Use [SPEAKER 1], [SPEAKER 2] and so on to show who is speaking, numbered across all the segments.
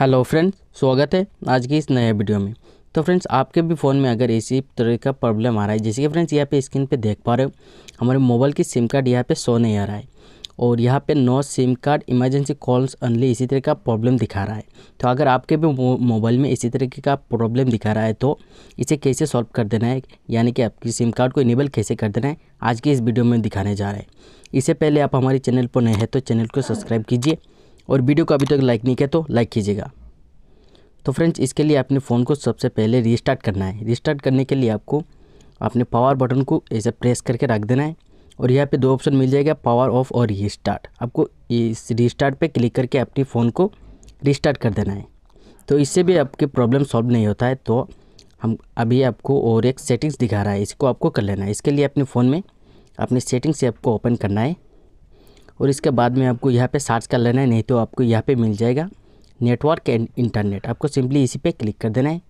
[SPEAKER 1] hello friends स्वागत है आज की इस नए वीडियो में तो फ्रेंड्स आपके भी फ़ोन में अगर इसी तरह का प्रॉब्लम आ रहा है जैसे कि फ्रेंड्स यहाँ पे स्क्रीन पे देख पा रहे हो हमारे मोबाइल की सिम कार्ड यहाँ पे शो नहीं आ रहा है और यहाँ पे no SIM card emergency calls only इसी तरह का प्रॉब्लम दिखा रहा है तो अगर आपके भी मोबाइल में इसी तरीके का प्रॉब्लम दिखा रहा है तो इसे कैसे सॉल्व कर देना है यानी कि आपकी सिम कार्ड को इनेबल कैसे कर देना है आज की इस वीडियो में दिखाने जा रहा है इससे पहले आप हमारे चैनल पर नए हैं तो चैनल को सब्सक्राइब कीजिए और वीडियो को अभी तक लाइक नहीं किया तो लाइक कीजिएगा तो फ्रेंड्स इसके लिए अपने फ़ोन को सबसे पहले रिस्टार्ट करना है रिस्टार्ट करने के लिए आपको अपने पावर बटन को ऐसे प्रेस करके रख देना है और यहाँ पे दो ऑप्शन मिल जाएगा पावर ऑफ और रिस्टार्ट आपको इस रिस्टार्ट पे क्लिक करके अपने फ़ोन को रिस्टार्ट कर देना है तो इससे भी आपके प्रॉब्लम सॉल्व नहीं होता है तो हम अभी आपको और एक सेटिंग्स दिखा रहा है इसको आपको कर लेना है इसके लिए अपने फ़ोन में अपनी सेटिंग्स से ऐप को ओपन करना है और इसके बाद में आपको यहाँ पे सर्च कर लेना है नहीं तो आपको यहाँ पे मिल जाएगा नेटवर्क एंड इंटरनेट आपको सिंपली इसी पे क्लिक कर देना है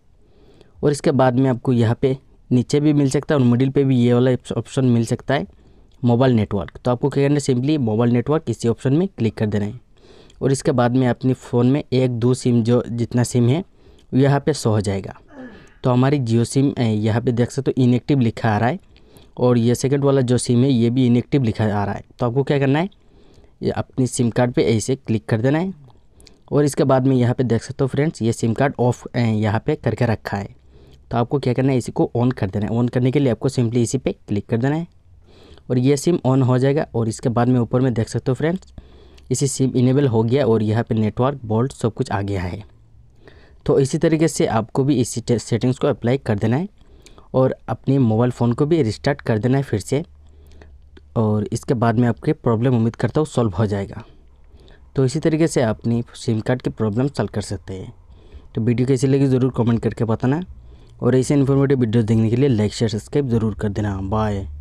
[SPEAKER 1] और इसके बाद में आपको यहाँ पे नीचे भी मिल सकता है और मिडिल पे भी ये वाला ऑप्शन मिल सकता है मोबाइल नेटवर्क तो आपको क्या करना है सिंपली मोबाइल नेटवर्क इसी ऑप्शन में क्लिक कर देना है और इसके बाद में अपने फ़ोन में एक दो सिम जो जितना सिम है यहाँ पर सो हो जाएगा तो हमारी जियो सिम यहाँ पर देख सकते हो तो इनेक्टिव लिखा आ रहा है और ये सेकेंड वाला जो सिम है ये भी इनेक्टिव लिखा आ रहा है तो आपको क्या करना है ये अपनी सिम कार्ड पे ऐसे क्लिक कर देना है और इसके बाद में यहाँ पे देख सकते हो फ्रेंड्स ये सिम कार्ड ऑफ यहाँ पे करके रखा है तो आपको क्या करना है इसी को ऑन कर देना है ऑन करने के लिए आपको सिंपली इसी पे क्लिक कर देना है और ये सिम ऑन हो जाएगा और इसके बाद में ऊपर में देख सकते हो फ्रेंड्स इसी सिम इनेबल हो गया और यहाँ पर नेटवर्क बोल्ट सब कुछ आ गया है तो इसी तरीके से आपको भी इसी सेटिंग्स को अप्लाई कर देना है और अपने मोबाइल फ़ोन को भी रिस्टार्ट कर देना है फिर से और इसके बाद में आपके प्रॉब्लम उम्मीद करता हूँ सॉल्व हो जाएगा तो इसी तरीके से आप अपनी सिम कार्ड की प्रॉब्लम सॉल्व कर सकते हैं तो वीडियो कैसी लगी ज़रूर कमेंट करके बताना और ऐसे इन्फॉर्मेटिव वीडियोस देखने के लिए लाइक शेयर सब्सक्राइब ज़रूर कर देना बाय